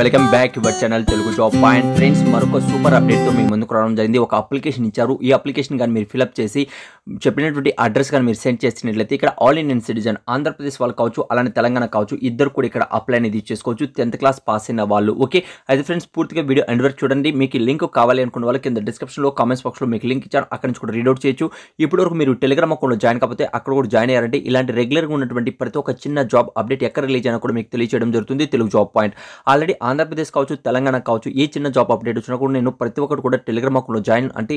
welcome back your channel Telugu job point friends మరొక super అప్డేట్తో మీ ముందుకు రావడం జరిగింది ఒక అప్లికేషన్ ఇచ్చారు ఈ అప్లికేషన్ కానీ మీరు ఫిలప్ చేసి చెప్పినటువంటి అడ్రస్ కానీ మీరు సెండ్ చేసినట్లయితే ఇక్కడ ఆల్ ఇండియన్ సిటిజన్ ఆంధ్రప్రదేశ్ వాళ్ళు కావచ్చు అలానే తెలంగాణ కావచ్చు ఇద్దరు కూడా ఇక్కడ అప్లై అనేది చేసుకోవచ్చు టెన్త్ క్లాస్ పాస్ అయిన వాళ్ళు ఓకే అయితే ఫ్రెండ్స్ పూర్తిగా వీడియో ఎండ్ వరకు చూడండి మీకు లింక్ కావాలి అనుకున్న వాళ్ళు కింద డిస్క్రిప్షన్లో కామెంట్స్ బాక్స్లో మీకు లింక్ ఇచ్చారు అక్కడ నుంచి కూడా రీడౌట్ చేయొచ్చు ఇప్పుడు వరకు మీరు టెలిగ్రామ్ అకౌంట్లో జాయిన్ కాకపోతే అక్కడ కూడా జాయిన్ అయ్యారంటే ఇలాంటి రెగ్యులర్గా ఉన్నటువంటి ప్రతి ఒక్క చిన్న జాబ్ అప్డేట్ ఎక్కడ రిలీజ్ అయినా కూడా మీకు తెలియజేయడం జరుగుతుంది Telugu job point already Andhra Pradesh కావచ్చు తెలంగాణ కావచ్చు ఏ చిన్న జాబ్ అప్డేట్ వచ్చినా కూడా నేను ప్రతి ఒక్కరు కూడా టెలిగ్రామ్ అకౌంట్లో జాయిన్ అంటే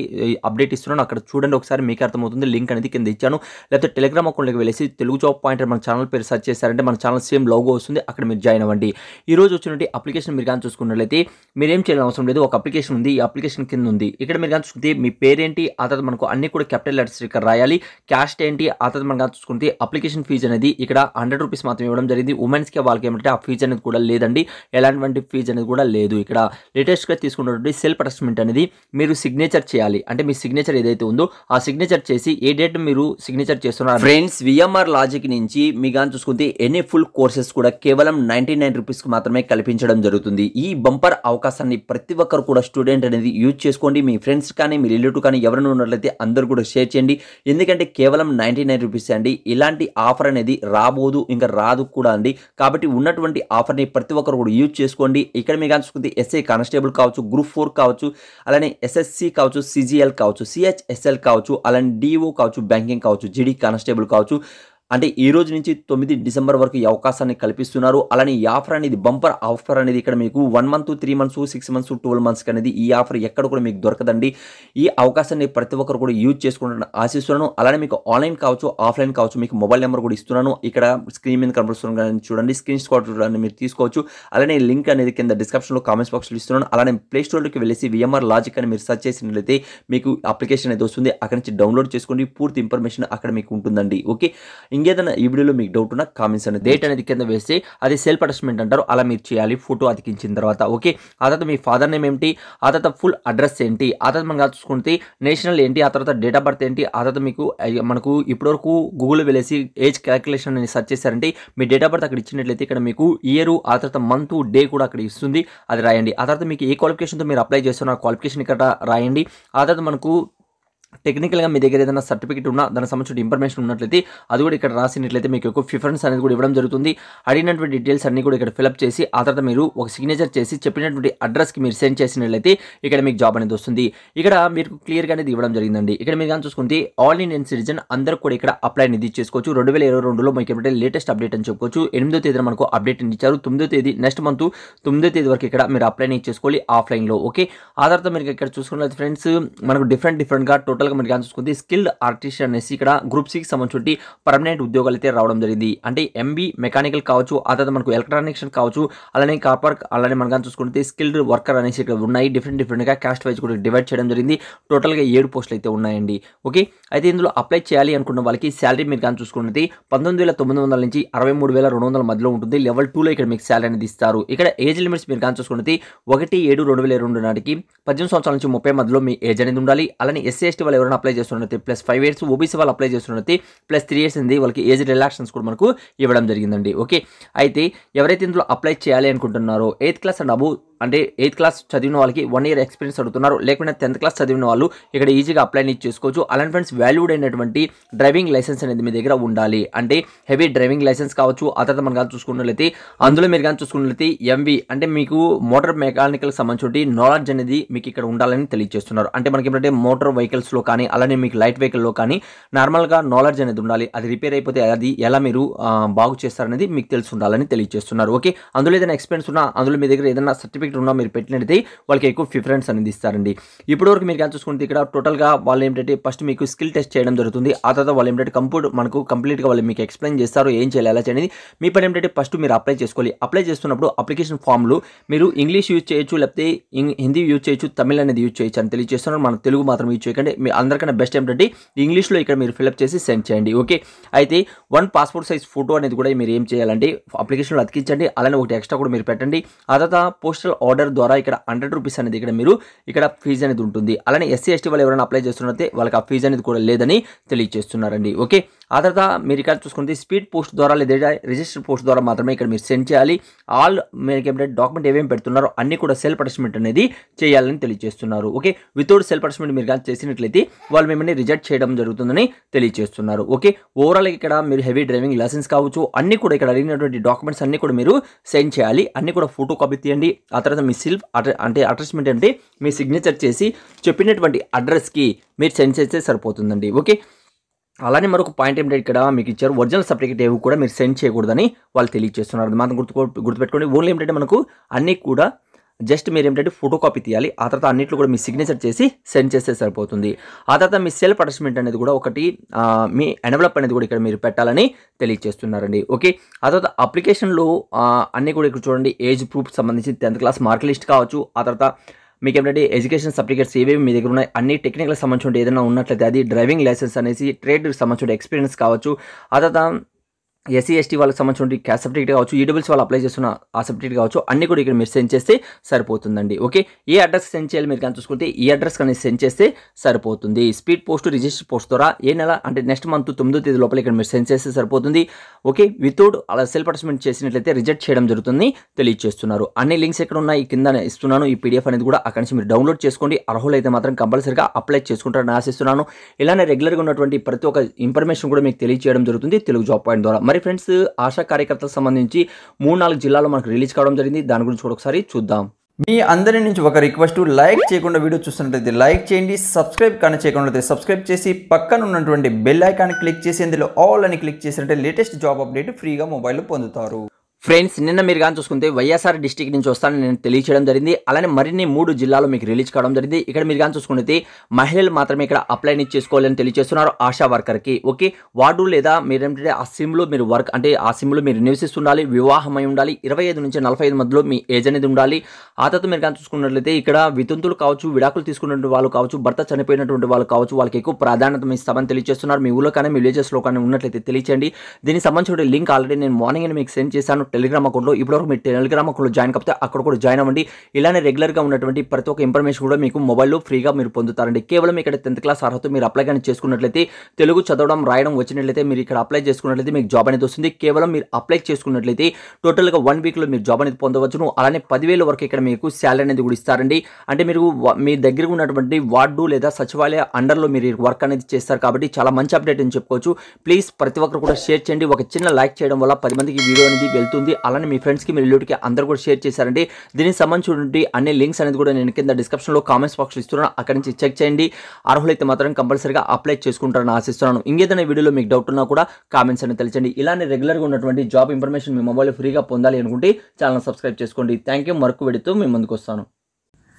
అప్డేట్ ఇస్తున్నాను అక్కడ చూడండి ఒకసారి మీకు అర్థమవుతుంది లింక్ అనేది కింద ఇచ్చాను లేకపోతే టెలిగ్రామ్ అకౌంట్లోకి వెళ్ళేసి తెలుగు జాబ్ పాయింట్ మన ఛానల్ పేరు సెర్చ్ చేశారంటే మన ఛానల్ సేమ్ లోగో వస్తుంది అక్కడ మీరు జాయిన్ అవ్వండి ఈ రోజు వచ్చినటువంటి అప్లికేషన్ మీరు కానీ చూసుకున్నట్లయితే మీరేం చేయాలని అవసరం లేదు ఒక అప్లికేషన్ ఉంది ఈ అప్లికేషన్ కింద ఉంది ఇక్కడ మీరు కానీ చూసుకుంటే మీ పేరేంటి ఆ తర్వాత మనకు అన్ని కూడా క్యాపిటల్ లెటర్స్ ఇక్కడ రాయాలి క్యాస్ట్ ఏంటి ఆ తర్వాత మనం కానీ చూసుకుంటే అప్లికేషన్ ఫీజు అనేది ఇక్కడ హండ్రెడ్ రూపీస్ మాత్రం ఇవ్వడం జరిగింది ఉమెన్స్కి వాళ్ళకి ఏమంటే ఆ ఫీజు అనేది కూడా లేదండి ఎలాంటి మెంబర్షిప్ ఫీజు అనేది కూడా లేదు ఇక్కడ లేటెస్ట్గా తీసుకున్నటువంటి సెల్ఫ్ అటాచ్మెంట్ అనేది మీరు సిగ్నేచర్ చేయాలి అంటే మీ సిగ్నేచర్ ఏదైతే ఉందో ఆ సిగ్నేచర్ చేసి ఏ డేట్ మీరు సిగ్నేచర్ చేస్తున్నారు ఫ్రెండ్స్ విఎంఆర్ లాజిక్ నుంచి మీ కానీ చూసుకుంటే ఎనీ ఫుల్ కోర్సెస్ కూడా కేవలం నైంటీ నైన్ రూపీస్కి మాత్రమే కల్పించడం జరుగుతుంది ఈ బంపర్ అవకాశాన్ని ప్రతి ఒక్కరు కూడా స్టూడెంట్ అనేది యూజ్ చేసుకోండి మీ ఫ్రెండ్స్ కానీ మీ రిలేటివ్ కానీ ఎవరైనా ఉన్నట్లయితే అందరూ కూడా షేర్ చేయండి ఎందుకంటే కేవలం నైంటీ నైన్ రూపీస్ అండి ఇలాంటి ఆఫర్ అనేది రాబోదు ఇంకా రాదు కూడా అండి కాబట్టి ఉన్నటువంటి ఆఫర్ని ప్రతి ఒక్కరు కూడా యూజ్ చేసుకోండి నుండి ఇక్కడ మీకు అనుకుంది ఎస్ఏ కానిస్టేబుల్ కావచ్చు గ్రూప్ ఫోర్ కావచ్చు అలానే ఎస్ఎస్సి కావచ్చు సిజిఎల్ కావచ్చు సిహెచ్ఎస్ఎల్ కావచ్చు అలానే డిఓ కావచ్చు బ్యాంకింగ్ కావచ్చు జిడి కానిస్టేబుల్ కావచ్చు అంటే ఈ రోజు నుంచి తొమ్మిది డిసెంబర్ వరకు ఈ అవకాశాన్ని కల్పిస్తున్నారు అలానే ఈ ఆఫర్ అనేది బంపర్ ఆఫర్ అనేది ఇక్కడ మీకు one month three months six months twelve మంత్స్కి అనేది ఈ ఆఫర్ ఎక్కడ కూడా మీకు దొరకదండి ఈ అవకాశాన్ని ప్రతి ఒక్కరు కూడా యూజ్ చేసుకుంటాను ఆశిస్తున్నాను అలానే మీకు ఆన్లైన్ కావచ్చు ఆఫ్లైన్ కావచ్చు మీకు మొబైల్ నెంబర్ కూడా ఇస్తున్నాను ఇక్కడ స్క్రీన్ మీద కనబడుతున్నాను చూడండి స్క్రీన్ స్కాట్ చూడండి మీరు తీసుకోవచ్చు అలానే లింక్ అనేది కింద డిస్క్రిప్షన్లో కామెంట్స్ బాక్స్లో ఇస్తున్నాను అలానే ప్లే స్టోర్లోకి వెళ్ళేసి విఎంఆర్ లాజిక్ అని మీరు సెర్చ్ చేసినట్లయితే మీకు అప్లికేషన్ అనేది వస్తుంది అక్కడ నుంచి డౌన్లోడ్ చేసుకోండి పూర్తి ఇన్ఫర్మేషన్ అక్కడ మీకు ఉంటుందండి ఓకే ఇంకేదైనా ఈ వీడియోలో మీకు డౌట్ ఉన్న కామెంట్స్ అనేది డేట్ అనేది కింద వేస్తే అది సెల్ఫ్ అటాచ్మెంట్ అంటారు అలా మీరు చేయాలి ఫోటో అతికించిన తర్వాత ఓకే ఆ తర్వాత మీ ఫాదర్ నేమ్ ఏంటి ఆ తర్వాత ఫుల్ అడ్రస్ ఏంటి ఆ తర్వాత మనం చూసుకుంటే నేషనల్ ఏంటి ఆ తర్వాత డేట్ ఆఫ్ బర్త్ ఏంటి ఆ తర్వాత మీకు మనకు ఇప్పటివరకు గూగుల్ వెళ్ళేసి ఏజ్ క్యాలిక్యులేషన్ అనేది సెర్చ్ చేశారంటే మీ డేట్ ఆఫ్ బర్త్ అక్కడ ఇచ్చినట్లయితే ఇక్కడ మీకు ఇయర్ ఆ తర్వాత మంత్ డే కూడా అక్కడ ఇస్తుంది అది రాయండి ఆ తర్వాత మీకు ఏ క్వాలిఫికేషన్తో మీరు అప్లై చేస్తున్న క్వాలిఫికేషన్ ఇక్కడ రాయండి ఆ తర్వాత మనకు టెక్నికల్గా మీ దగ్గర ఏదైనా సర్టిఫికేట్ ఉన్నా దానికి సంబంధించిన ఇన్ఫర్మేషన్ ఉన్నట్లయితే అది కూడా ఇక్కడ రాసినట్లయితే మీకు ఎక్కువ ప్రిఫరెన్స్ అనేది కూడా ఇవ్వడం జరుగుతుంది అడిగినటువంటి డీటెయిల్స్ అన్ని కూడా ఇక్కడ ఫిలప్ చేసి ఆ తర్వాత మీరు ఒక సిగ్నేచర్ చేసి చెప్పినటువంటి అడ్రస్కి మీరు సెండ్ చేసినట్లయితే ఇక్కడ మీకు జాబ్ అనేది వస్తుంది ఇక్కడ మీకు క్లియర్గా అనేది ఇవ్వడం జరిగిందండి ఇక్కడ మీరు కానీ చూసుకుంటే ఆల్ ఇండియన్ సిటిజన్ అందరూ కూడా ఇక్కడ అప్లై అనేది చేసుకోవచ్చు రెండు వేల ఇరవై రెండులో మీకు ఏమిటంటే లేటెస్ట్ అప్డేట్ అని చెప్పుకోవచ్చు ఎనిమిదో తేదీన మనకు అప్డేట్ ఇచ్చారు తొమ్మిదో తేదీ నెక్స్ట్ మంత్ తొమ్మిదో తేదీ వరకు ఇక్కడ మీరు అప్లై చేసుకోవాలి ఆఫ్లైన్లో ఓకే ఆ తర్వాత మీరు ఇక్కడ చూసుకున్నట్లయితే ఫ్రెండ్స్ మనకు డిఫరెంట్ డిఫరెంట్గా టోటల్ గా మీరు చూసుకుంటే స్కిల్డ్ ఆర్టిస్ట్ అనేసి ఇక్కడ గ్రూప్ సికి సంబంధించి పర్మనెంట్ ఉద్యోగాలు అయితే రావడం జరిగింది అంటే ఎంబీ మెకానికల్ కావచ్చు ఆ తర్వాత మనకు ఎలక్ట్రానిక్స్ కావచ్చు అలానే కాపర్ అలానే మనం కానీ చూసుకుంటే స్కిల్డ్ వర్కర్ అనేసి ఇక్కడ ఉన్నాయి డిఫరెంట్ గా కాస్ట్ వైజ్ కూడా డివైడ్ చేయడం జరిగింది టోటల్ గా ఏడు పోస్టులు అయితే ఉన్నాయండి ఓకే అయితే ఇందులో అప్లై చేయాలి అనుకున్న వాళ్ళకి శాలరీ మీరు కానీ చూసుకున్నది పంతొమ్మిది వేల తొమ్మిది వందల నుంచి అరవై మూడు వేల రెండు వందల మధ్యలో ఉంటుంది లెవెల్ టూలో ఇక్కడ మీకు శాలరీ అనేది ఇస్తారు ఇక్కడ ఏజ్ లిమిట్స్ మీరు కానీ చూసుకున్నది ఒకటి ఏడు రెండు వేల రెండు నాటికి పద్దెనిమిది సంవత్సరాల నుంచి ముప్పై మధ్యలో మీ ఏజ్ అనేది ఉండాలి అలానే ఎస్సీ ఎస్టీ వాళ్ళు ఎవరైనా అప్లై చేస్తున్నది ప్లస్ ఫైవ్ ఇయర్స్ ఓబీసీ వాళ్ళు అప్లై చేస్తున్నది ప్లస్ త్రీ ఇయర్స్ ఉంది వాళ్ళకి ఏజ్ రిలాక్షన్స్ కూడా మనకు ఇవ్వడం జరిగిందండి ఓకే అయితే ఎవరైతే ఇందులో అప్లై చేయాలి అనుకుంటున్నారో ఎయిత్ క్లాస్ అండ్ అబౌ అంటే ఎయిత్ క్లాస్ చదివిన వాళ్ళకి వన్ ఇయర్ ఎక్స్పీరియన్స్ అడుగుతున్నారు లేకుంటే టెన్త్ క్లాస్ చదివిన వాళ్ళు ఇక్కడ ఈజీగా అప్లై అనేది చేసుకోవచ్చు అలాంటి ఫ్రెండ్స్ వాల్యూడ్ అయినటువంటి డ్రైవింగ్ లైసెన్స్ అనేది మీ దగ్గర ఉండాలి అంటే హెవీ డ్రైవింగ్ లైసెన్స్ కావచ్చు ఆ తర్వాత మనం కానీ చూసుకున్నట్లయితే అందులో మీరు కానీ చూసుకున్నట్లయితే ఎంవి అంటే మీకు మోటార్ మెకానికల్ సంబంధించి నాలెడ్జ్ అనేది మీకు ఇక్కడ ఉండాలని తెలియజేస్తున్నారు అంటే మనకి ఏంటంటే మోటార్ వెహికల్స్లో కానీ అలానే మీకు లైట్ వెహికల్లో కానీ నార్మల్గా నాలెడ్జ్ అనేది ఉండాలి అది రిపేర్ అయిపోతే అది ఎలా మీరు బాగు చేస్తారనేది మీకు తెలిసి ఉండాలని తెలియజేస్తున్నారు ఓకే అందులో ఏదైనా ఎక్స్పీరియన్స్ ఉన్నా అందులో మీ దగ్గర ఏదైనా సర్టిఫికేట్ మార్కెట్ రుణం మీరు పెట్టినట్టు వాళ్ళకి ఎక్కువ ప్రిఫరెన్స్ అనేది ఇస్తారండి ఇప్పటివరకు మీరు చూసుకుంటే ఇక్కడ టోటల్గా వాళ్ళు ఏంటంటే ఫస్ట్ మీకు స్కిల్ టెస్ట్ చేయడం జరుగుతుంది ఆ తర్వాత వాళ్ళు ఏంటంటే కంప్యూటర్ మనకు కంప్లీట్గా వాళ్ళు మీకు ఎక్స్ప్లెయిన్ చేస్తారు ఏం చేయాలి అలా చేయండి మీ పని ఏంటంటే ఫస్ట్ మీరు అప్లై చేసుకోవాలి అప్లై చేస్తున్నప్పుడు అప్లికేషన్ ఫామ్లు మీరు ఇంగ్లీష్ యూజ్ చేయొచ్చు లేకపోతే హిందీ యూజ్ చేయొచ్చు తమిళ్ అనేది యూజ్ చేయొచ్చు అని తెలియజేస్తున్నారు మన తెలుగు మాత్రం యూజ్ చేయకండి మీ అందరికన్నా బెస్ట్ ఏంటంటే ఇంగ్లీష్లో ఇక్కడ మీరు ఫిలప్ చేసి సెండ్ చేయండి ఓకే అయితే వన్ పాస్పోర్ట్ సైజ్ ఫోటో అనేది కూడా మీరు ఏం చేయాలంటే అప్లికేషన్లో అతికించండి అలానే ఒకటి ఎక్స్ట్రా కూడా మీరు పెట్టండి ఆ తర్వాత పోస్టల్ ఆర్డర్ ద్వారా ఇక్కడ హండ్రెడ్ రూపీస్ అనేది ఇక్కడ మీరు ఇక్కడ ఫీజు అనేది ఉంటుంది అలానే ఎస్సీ ఎస్టీ వాళ్ళు ఎవరైనా అప్లై చేస్తున్నట్టే వాళ్ళకి ఆ ఫీజు అనేది కూడా లేదని తెలియజేస్తున్నారండి ఓకే ఆ తర్వాత మీరు ఇక్కడ చూసుకుంటే స్పీడ్ పోస్ట్ ద్వారా లేదా రిజిస్టర్ పోస్ట్ ద్వారా మాత్రమే ఇక్కడ మీరు సెండ్ చేయాలి ఆల్ మీరు ఏమిటంటే డాక్యుమెంట్ ఏమేమి పెడుతున్నారో అన్ని కూడా సెల్ఫ్ అటాచ్మెంట్ అనేది చేయాలని తెలియజేస్తున్నారు ఓకే వితౌట్ సెల్ఫ్ అటాచ్మెంట్ మీరు కానీ చేసినట్లయితే వాళ్ళు మిమ్మల్ని రిజెక్ట్ చేయడం జరుగుతుందని తెలియజేస్తున్నారు ఓకే ఓవరాల్ ఇక్కడ మీరు హెవీ డ్రైవింగ్ లైసెన్స్ కావచ్చు అన్నీ కూడా ఇక్కడ అడిగినటువంటి డాక్యుమెంట్స్ అన్నీ కూడా మీరు సెండ్ చేయాలి అన్ని కూడా ఫోటో కాపీ తీయండి ఆ తర్వాత మీ సెల్ఫ్ అంటే అటాచ్మెంట్ అంటే మీ సిగ్నేచర్ చేసి చెప్పినటువంటి అడ్రస్కి మీరు సెండ్ చేస్తే సరిపోతుందండి ఓకే అలానే మరొక పాయింట్ ఏంటంటే ఇక్కడ మీకు ఇచ్చారు ఒరిజినల్ సర్టిఫికేట్ ఏవి కూడా మీరు సెండ్ చేయకూడదని వాళ్ళు తెలియజేస్తున్నారు అది మాత్రం గుర్తు గుర్తుపెట్టుకోండి ఓన్లీ ఏంటంటే మనకు అన్నీ కూడా జస్ట్ మీరు ఏంటంటే ఫోటో కాపీ తీయాలి ఆ తర్వాత అన్నింటిలో కూడా మీ సిగ్నేచర్ చేసి సెండ్ చేస్తే సరిపోతుంది ఆ తర్వాత మీ సెల్ఫ్ అటాచ్మెంట్ అనేది కూడా ఒకటి మీ ఎన్వలప్ అనేది కూడా ఇక్కడ మీరు పెట్టాలని తెలియజేస్తున్నారండి ఓకే ఆ తర్వాత అప్లికేషన్లో అన్నీ కూడా ఇక్కడ చూడండి ఏజ్ ప్రూఫ్ సంబంధించి టెన్త్ క్లాస్ మార్క్ లిస్ట్ కావచ్చు ఆ తర్వాత మీకు ఏంటంటే ఎడ్యుకేషన్ సర్టిఫికేట్స్ ఏవేవి మీ దగ్గర ఉన్నాయి అన్ని టెక్నికల్ సంబంధించి ఏదైనా ఉన్నట్లయితే అది డ్రైవింగ్ లైసెన్స్ అనేసి ట్రేడ్ సంబంధించిన ఎక్స్పీరియన్స్ కావచ్చు ఆ తర్వాత ఎస్సీ ఎస్టీ వాళ్ళకి సంబంధించిన క్యాస్ సర్టిఫికేట్ కావచ్చు ఈడబ్ల్యూస్ e వాళ్ళు అప్లై చేస్తున్న ఆ సర్టిఫికేట్ కావచ్చు అన్ని కూడా ఇక్కడ మీరు సెండ్ చేస్తే సరిపోతుందండి ఓకే ఏ అడ్రస్ సెండ్ చేయాలి మీరు కానీ చూసుకుంటే ఈ అడ్రస్ కానీ సెండ్ చేస్తే సరిపోతుంది స్పీడ్ పోస్ట్ రిజిస్టర్ పోస్ట్ ద్వారా ఏ నెల అంటే నెక్స్ట్ మంత్ తొమ్మిదో తేదీ లోపల ఇక్కడ మీరు సెండ్ చేస్తే సరిపోతుంది ఓకే వితౌట్ అలా సెల్ అటాచ్మెంట్ చేసినట్లయితే రిజెక్ట్ చేయడం జరుగుతుంది తెలియజేస్తున్నారు అన్ని లింక్స్ ఎక్కడ ఉన్నాయి కింద ఇస్తున్నాను ఈ పీడిఎఫ్ అనేది కూడా అక్కడి నుంచి మీరు డౌన్లోడ్ చేసుకోండి అర్హులైతే మాత్రం కంపల్సరీగా అప్లై చేసుకుంటారని ఆశిస్తున్నాను ఇలానే రెగ్యులర్గా ఉన్నటువంటి ప్రతి ఒక్క ఇన్ఫర్మేషన్ కూడా మీకు తెలియజేయడం జరుగుతుంది తెలుగు జాబ్ పాయింట్ ద్వారా మరి ఫ్రెండ్స్ ఆశా కార్యకర్తలకు సంబంధించి మూడు నాలుగు జిల్లాలో మనకు రిలీజ్ కావడం జరిగింది దాని గురించి కూడా ఒకసారి చూద్దాం మీ అందరి నుంచి ఒక రిక్వెస్ట్ లైక్ చేయకుండా వీడియో చూస్తున్నట్లయితే లైక్ చేయండి సబ్స్క్రైబ్ కానీ చేయకుండా సబ్స్క్రైబ్ చేసి పక్కన ఉన్నటువంటి బెల్ ఐకాన్ క్లిక్ చేసి అందులో ఆల్ అని క్లిక్ చేసినట్టే లేటెస్ట్ జాబ్ అప్డేట్ ఫ్రీగా మొబైల్లో పొందుతారు ఫ్రెండ్స్ నిన్న మీరు కానీ చూసుకుంటే వైఎస్ఆర్ డిస్టిక్ నుంచి వస్తానని నేను తెలియచేయడం జరిగింది అలానే మరిన్ని మూడు జిల్లాలో మీకు రిలీజ్ కావడం జరిగింది ఇక్కడ మీరు కానీ చూసుకుంటే మహిళలు మాత్రమే ఇక్కడ అప్లైని చేసుకోవాలని తెలియజేస్తున్నారు ఆశా వర్కర్కి ఓకే వార్డు లేదా మీరేంటంటే ఆ సిమ్లో మీరు వర్క్ అంటే ఆ సిమ్లో మీరు నివసిస్తుండాలి వివాహమై ఉండాలి ఇరవై ఐదు నుంచి నలభై ఐదు మధ్యలో మీ ఏజ్ అనేది ఉండాలి ఆ తర్వాత మీరు కానీ చూసుకున్నట్లయితే ఇక్కడ వితంతులు కావచ్చు విడాకులు తీసుకున్నటువంటి వాళ్ళు కావచ్చు భర్త చనిపోయినటువంటి వాళ్ళు కావచ్చు వాళ్ళకి ఎక్కువ ప్రాధాన్యత ఇస్తామని తెలియజేస్తున్నారు మీ ఊళ్ళో కానీ మీ విలేజెస్లో కానీ ఉన్నట్లయితే తెలియచేయండి దీనికి సంబంధించిన లింక్ ఆల్రెడీ నేను మార్నింగ్ మీకు సెండ్ చేశాను టెలిగ్రామ్ అకౌంట్లో ఇప్పటివరకు మీరు టెలిగ్రామ్ అకౌంట్లో జాయిన్ కాకపోతే అక్కడ కూడా జాయిన్ అవ్వండి ఇలానే రెగ్యులర్గా ఉన్నటువంటి ప్రతి ఒక్క ఇన్ఫర్మేషన్ కూడా మీకు మొబైల్లో ఫ్రీగా మీరు పొందుతారండి కేవలం ఇక్కడ టెన్త్ క్లాస్ అర్హత మీరు అప్లై కానీ చేసుకున్నట్లయితే తెలుగు చదవడం రాయడం వచ్చినట్లయితే మీరు ఇక్కడ అప్లై చేసుకున్నట్లయితే మీకు జాబ్ అనేది వస్తుంది కేవలం మీరు అప్లై చేసుకున్నట్లయితే టోటల్గా వన్ వీక్లో మీరు జాబ్ అనేది పొందవచ్చును అలానే పదివేల వరకు ఇక్కడ మీకు శాలరీ అనేది కూడా ఇస్తారండి అంటే మీరు మీ దగ్గర ఉన్నటువంటి వార్డు లేదా సచివాలయ అండర్లో మీరు వర్క్ అనేది చేస్తారు కాబట్టి చాలా మంచి అప్డేట్ అని చెప్పుకోవచ్చు ప్లీజ్ ప్రతి ఒక్కరు కూడా షేర్ చేయండి ఒక చిన్న లైక్ చేయడం వల్ల పది మందికి వీడియో అనేది వెళ్తుంది ఉంది అలానే మీ ఫ్రెండ్స్కి మీ రిలేటివ్కి అందరూ కూడా షేర్ చేశారండి దీనికి సంబంధించినటువంటి అన్ని లింక్స్ అనేది కూడా నేను కింద డిస్క్రిప్షన్లో కామెంట్స్ బాక్స్లో ఇస్తున్నాను అక్కడి నుంచి చెక్ చేయండి అర్హులైతే మాత్రం కంపల్సరీగా అప్లై చేసుకుంటారని ఆశిస్తున్నాను ఇంకేదైనా వీడియోలో మీకు డౌట్ ఉన్నా కూడా కామెంట్స్ అనేది తెలియండి ఇలానే రెగ్యులర్గా ఉన్నటువంటి జాబ్ ఇన్ఫర్మేషన్ మీ మొబైల్ ఫ్రీగా పొందాలి అనుకుంటే ఛానల్ సబ్స్క్రైబ్ చేసుకోండి థ్యాంక్ యూ మరొక వెడుతూ మీ ముందుకు వస్తాను